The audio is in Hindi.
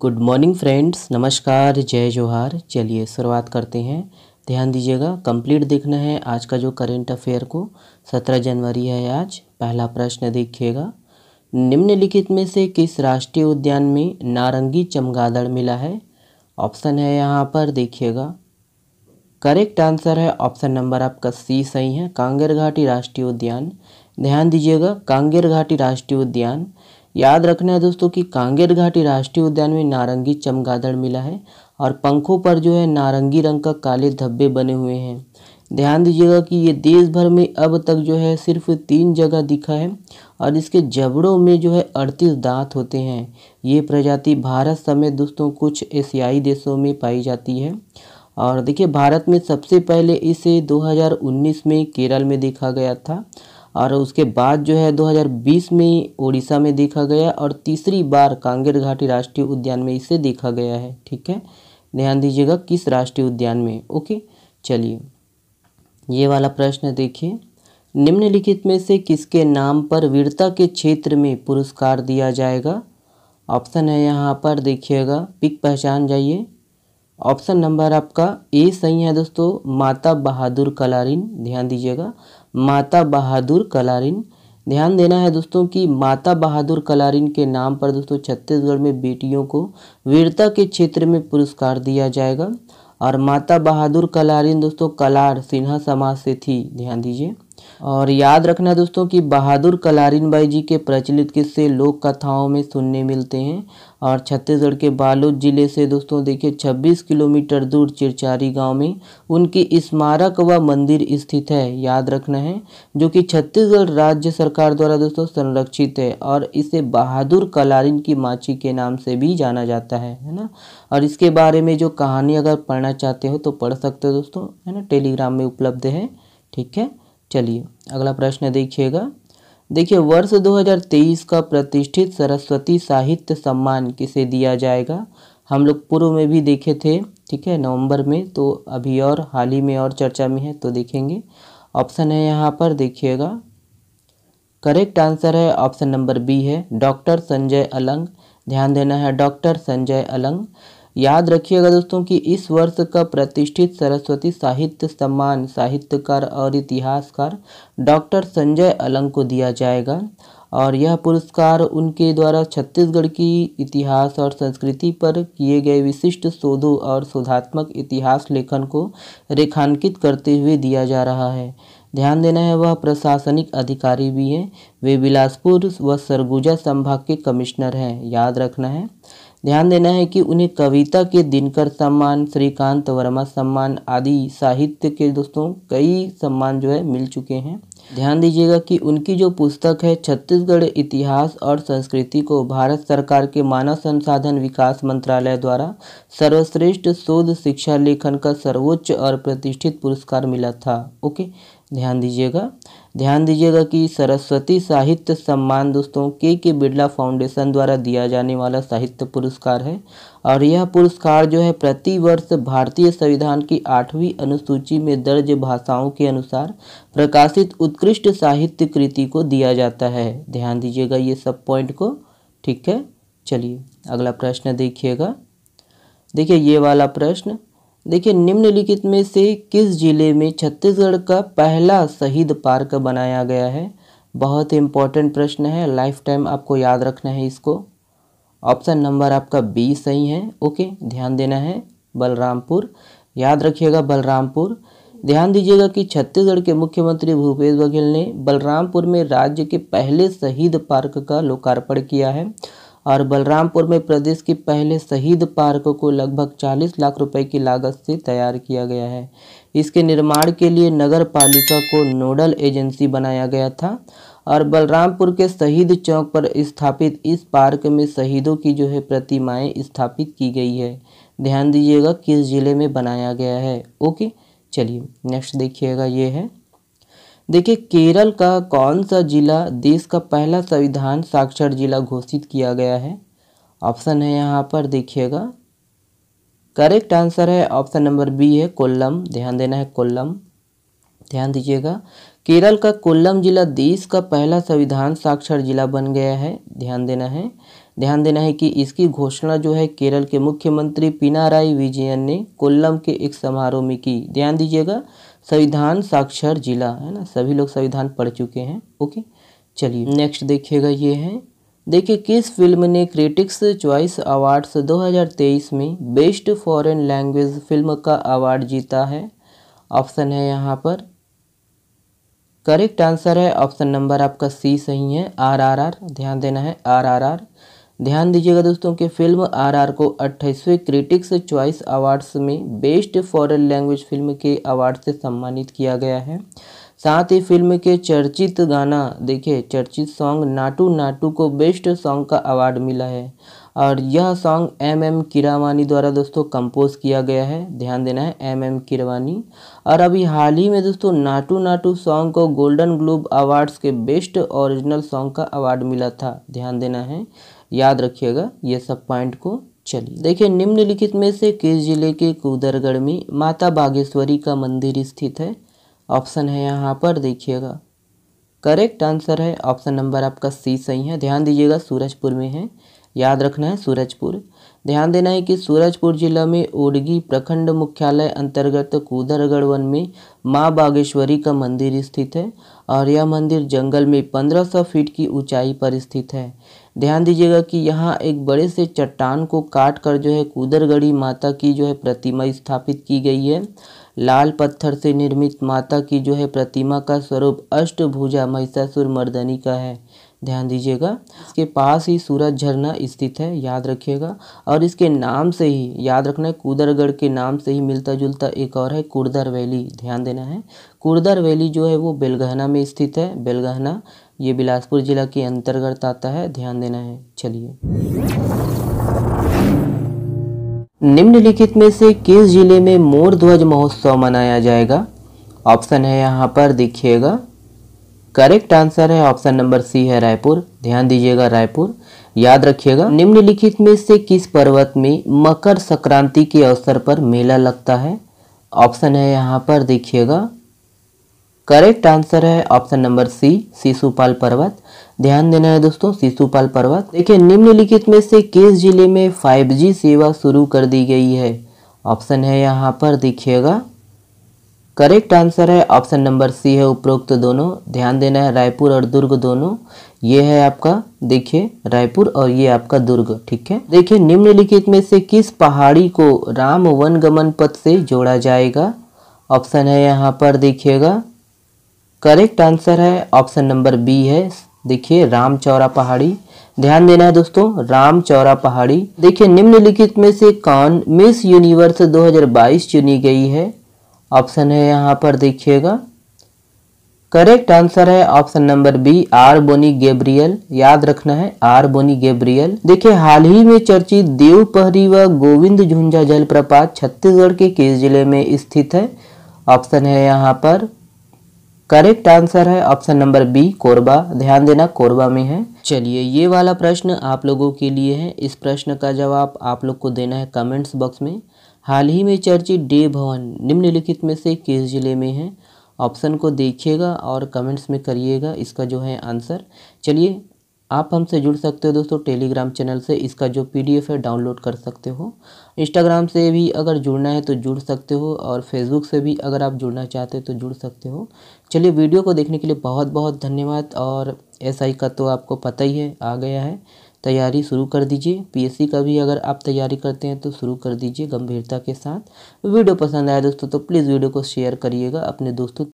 गुड मॉर्निंग फ्रेंड्स नमस्कार जय जोहार चलिए शुरुआत करते हैं ध्यान दीजिएगा कंप्लीट देखना है आज का जो करेंट अफेयर को सत्रह जनवरी है आज पहला प्रश्न देखिएगा निम्नलिखित में से किस राष्ट्रीय उद्यान में नारंगी चमगादड़ मिला है ऑप्शन है यहाँ पर देखिएगा करेक्ट आंसर है ऑप्शन नंबर आपका सी सही है कांगेर घाटी राष्ट्रीय उद्यान ध्यान दीजिएगा कांगेर घाटी राष्ट्रीय उद्यान याद रखना है दोस्तों कि कांगेर घाटी राष्ट्रीय उद्यान में नारंगी चमगादड़ मिला है और पंखों पर जो है नारंगी रंग का काले धब्बे बने हुए हैं ध्यान दीजिएगा कि ये देश भर में अब तक जो है सिर्फ तीन जगह दिखा है और इसके जबड़ों में जो है अड़तीस दांत होते हैं ये प्रजाति भारत समेत दोस्तों कुछ एशियाई देशों में पाई जाती है और देखिए भारत में सबसे पहले इसे 2019 में केरल में देखा गया था और उसके बाद जो है 2020 में उड़ीसा में देखा गया और तीसरी बार कांगेर घाटी राष्ट्रीय उद्यान में इसे देखा गया है ठीक है ध्यान दीजिएगा किस राष्ट्रीय उद्यान में ओके चलिए ये वाला प्रश्न देखिए निम्नलिखित में से किसके नाम पर वीरता के क्षेत्र में पुरस्कार दिया जाएगा ऑप्शन है यहाँ पर देखिएगा पिक पहचान जाइए ऑप्शन नंबर आपका ए सही है दोस्तों माता बहादुर कलारिन ध्यान दीजिएगा माता बहादुर कलारिन ध्यान देना है दोस्तों कि माता बहादुर कलारिन के नाम पर दोस्तों छत्तीसगढ़ में बेटियों को वीरता के क्षेत्र में पुरस्कार दिया जाएगा और माता बहादुर कलारिन दोस्तों कलार सिन्हा समाज से थी ध्यान दीजिए और याद रखना दोस्तों कि बहादुर कलारीन बाई जी के प्रचलित किस्से लोक कथाओं में सुनने मिलते हैं और छत्तीसगढ़ के बालोद ज़िले से दोस्तों देखिए 26 किलोमीटर दूर चिरचारी गांव में उनकी स्मारक व मंदिर स्थित है याद रखना है जो कि छत्तीसगढ़ राज्य सरकार द्वारा दोस्तों संरक्षित है और इसे बहादुर कलारीन की माची के नाम से भी जाना जाता है है ना और इसके बारे में जो कहानी अगर पढ़ना चाहते हो तो पढ़ सकते हो दोस्तों है ना टेलीग्राम में उपलब्ध है ठीक है चलिए अगला प्रश्न देखिएगा देखिए वर्ष 2023 का प्रतिष्ठित सरस्वती साहित्य सम्मान किसे दिया जाएगा हम लोग पूर्व में भी देखे थे ठीक है नवंबर में तो अभी और हाल ही में और चर्चा में है तो देखेंगे ऑप्शन है यहाँ पर देखिएगा करेक्ट आंसर है ऑप्शन नंबर बी है डॉक्टर संजय अलंग ध्यान देना है डॉक्टर संजय अलंग याद रखिएगा दोस्तों कि इस वर्ष का प्रतिष्ठित सरस्वती साहित्य सम्मान साहित्यकार और इतिहासकार डॉक्टर संजय अलंग को दिया जाएगा और यह पुरस्कार उनके द्वारा छत्तीसगढ़ की इतिहास और संस्कृति पर किए गए विशिष्ट शोधों और शोधात्मक इतिहास लेखन को रेखांकित करते हुए दिया जा रहा है ध्यान देना है वह प्रशासनिक अधिकारी भी हैं वे बिलासपुर व सरगुजा संभाग के कमिश्नर हैं याद रखना है ध्यान देना है कि उन्हें कविता के दिनकर सम्मान श्रीकांत वर्मा सम्मान आदि साहित्य के दोस्तों कई सम्मान जो है मिल चुके हैं ध्यान दीजिएगा कि उनकी जो पुस्तक है छत्तीसगढ़ इतिहास और संस्कृति को भारत सरकार के मानव संसाधन विकास मंत्रालय द्वारा सर्वश्रेष्ठ शोध शिक्षा लेखन का सर्वोच्च और प्रतिष्ठित पुरस्कार मिला था ओके ध्यान दीजिएगा ध्यान दीजिएगा कि सरस्वती साहित्य सम्मान दोस्तों के के बिरला फाउंडेशन द्वारा दिया जाने वाला साहित्य पुरस्कार है और यह पुरस्कार जो है प्रतिवर्ष भारतीय संविधान की आठवीं अनुसूची में दर्ज भाषाओं के अनुसार प्रकाशित उत्कृष्ट साहित्य कृति को दिया जाता है ध्यान दीजिएगा ये सब पॉइंट को ठीक है चलिए अगला प्रश्न देखिएगा देखिए ये वाला प्रश्न देखिए निम्नलिखित में से किस जिले में छत्तीसगढ़ का पहला शहीद पार्क बनाया गया है बहुत ही इंपॉर्टेंट प्रश्न है लाइफ टाइम आपको याद रखना है इसको ऑप्शन नंबर आपका बी सही है ओके ध्यान देना है बलरामपुर याद रखिएगा बलरामपुर ध्यान दीजिएगा कि छत्तीसगढ़ के मुख्यमंत्री भूपेश बघेल ने बलरामपुर में राज्य के पहले शहीद पार्क का लोकार्पण किया है और बलरामपुर में प्रदेश के पहले शहीद पार्क को लगभग 40 लाख रुपए की लागत से तैयार किया गया है इसके निर्माण के लिए नगर पालिका को नोडल एजेंसी बनाया गया था और बलरामपुर के शहीद चौक पर स्थापित इस पार्क में शहीदों की जो है प्रतिमाएं स्थापित की गई है ध्यान दीजिएगा किस ज़िले में बनाया गया है ओके चलिए नेक्स्ट देखिएगा ये है देखिए केरल का कौन सा जिला देश का पहला संविधान साक्षर जिला घोषित किया गया है ऑप्शन है यहाँ पर देखिएगा करेक्ट आंसर है ऑप्शन नंबर बी है कोल्लम ध्यान देना है कोल्लम ध्यान दीजिएगा केरल का कोल्लम जिला देश का पहला संविधान साक्षर जिला बन गया है ध्यान देना है ध्यान देना है कि इसकी घोषणा जो है केरल के मुख्यमंत्री पिनाराई विजयन ने कोल्लम के एक समारोह में की ध्यान दीजिएगा संविधान साक्षर जिला है ना सभी लोग संविधान पढ़ चुके हैं ओके चलिए नेक्स्ट देखिएगा ये है देखिए किस फिल्म ने क्रिटिक्स चॉइस अवार्ड्स 2023 में बेस्ट फॉरेन लैंग्वेज फिल्म का अवार्ड जीता है ऑप्शन है यहाँ पर करेक्ट आंसर है ऑप्शन नंबर आपका सी सही है आरआरआर ध्यान देना है आरआरआर ध्यान दीजिएगा दोस्तों कि फिल्म आरआर को 28वें क्रिटिक्स चॉइस अवार्ड्स में बेस्ट फॉरेन लैंग्वेज फिल्म के अवार्ड से सम्मानित किया गया है साथ ही फिल्म के चर्चित गाना देखिए चर्चित सॉन्ग नाटू नाटू को बेस्ट सॉन्ग का अवार्ड मिला है और यह सॉन्ग एम एम किरावानी द्वारा दोस्तों कंपोज किया गया है ध्यान देना है एम एम किरवानी और अभी हाल ही में दोस्तों नाटू नाटू सॉन्ग को गोल्डन ग्लोब अवार्ड्स के बेस्ट ओरिजिनल सॉन्ग का अवार्ड मिला था ध्यान देना है याद रखिएगा ये सब पॉइंट को चलिए देखिए निम्नलिखित में से किस जिले के कुदरगढ़ में माता बागेश्वरी का मंदिर स्थित है ऑप्शन है यहाँ पर देखिएगा करेक्ट आंसर है ऑप्शन नंबर आपका सी सही है ध्यान दीजिएगा सूरजपुर में है याद रखना है सूरजपुर ध्यान देना है कि सूरजपुर जिला में ओडगी प्रखंड मुख्यालय अंतर्गत कूदरगढ़ वन में माँ बागेश्वरी का मंदिर स्थित है और यह मंदिर जंगल में 1500 फीट की ऊंचाई पर स्थित है ध्यान दीजिएगा कि यहाँ एक बड़े से चट्टान को काट कर जो है कुदरगढ़ी माता की जो है प्रतिमा स्थापित की गई है लाल पत्थर से निर्मित माता की जो है प्रतिमा का स्वरूप अष्टभुजा महिषासुर मर्दनी का है ध्यान दीजिएगा इसके पास ही सूरज झरना स्थित है याद रखिएगा और इसके नाम से ही याद रखना है कुदरगढ़ के नाम से ही मिलता जुलता एक और है कुर्दर वैली ध्यान देना है कुर्दर वैली जो है वो बेलगहना में स्थित है बेलगहना ये बिलासपुर जिला के अंतर्गत आता है ध्यान देना है चलिए निम्नलिखित में से किस जिले में मोर ध्वज महोत्सव मनाया जाएगा ऑप्शन है यहाँ पर देखिएगा करेक्ट आंसर है ऑप्शन नंबर सी है रायपुर ध्यान दीजिएगा रायपुर याद रखिएगा निम्नलिखित में से किस पर्वत में मकर संक्रांति के अवसर पर मेला लगता है ऑप्शन है यहाँ पर देखिएगा करेक्ट आंसर है option number C Shishupal Parvat ध्यान देना है दोस्तों शिशुपाल पर्वत देखिए निम्नलिखित में से किस जिले में 5G सेवा शुरू कर दी गई है ऑप्शन है यहाँ पर देखिएगा करेक्ट आंसर है ऑप्शन नंबर सी है उपरोक्त दोनों ध्यान देना है रायपुर और दुर्ग दोनों ये है आपका देखिए रायपुर और ये आपका दुर्ग ठीक है देखिए निम्नलिखित में से किस पहाड़ी को राम वनगमन पथ से जोड़ा जाएगा ऑप्शन है यहाँ पर देखिएगा करेक्ट आंसर है ऑप्शन नंबर बी है देखिए राम चौरा पहाड़ी ध्यान देना है दोस्तों राम चौरा पहाड़ी देखिए निम्नलिखित में से कौन मिस यूनिवर्स 2022 चुनी गई है ऑप्शन है यहाँ पर देखिएगा करेक्ट आंसर है option number B R'Bonney Gabriel याद रखना है आर बोनी गेब्रियल देखिए हाल ही में चर्चित देवपहरी व गोविंद झुंझा जलप्रपात छत्तीसगढ़ के किस जिले में स्थित है ऑप्शन है यहाँ पर करेक्ट आंसर है ऑप्शन नंबर बी कोरबा ध्यान देना कोरबा में है चलिए ये वाला प्रश्न आप लोगों के लिए है इस प्रश्न का जवाब आप लोग को देना है कमेंट्स बॉक्स में हाल ही में चर्चित डे भवन निम्नलिखित में से किस जिले में है ऑप्शन को देखिएगा और कमेंट्स में करिएगा इसका जो है आंसर चलिए आप हमसे जुड़ सकते हो दोस्तों टेलीग्राम चैनल से इसका जो पीडीएफ है डाउनलोड कर सकते हो इंस्टाग्राम से भी अगर जुड़ना है तो जुड़ सकते हो और फेसबुक से भी अगर आप जुड़ना चाहते हो तो जुड़ सकते हो चलिए वीडियो को देखने के लिए बहुत बहुत धन्यवाद और एसआई का तो आपको पता ही है आ गया है तैयारी शुरू कर दीजिए पीएससी का भी अगर आप तैयारी करते हैं तो शुरू कर दीजिए गंभीरता के साथ वीडियो पसंद आया दोस्तों तो प्लीज़ वीडियो को शेयर करिएगा अपने दोस्तों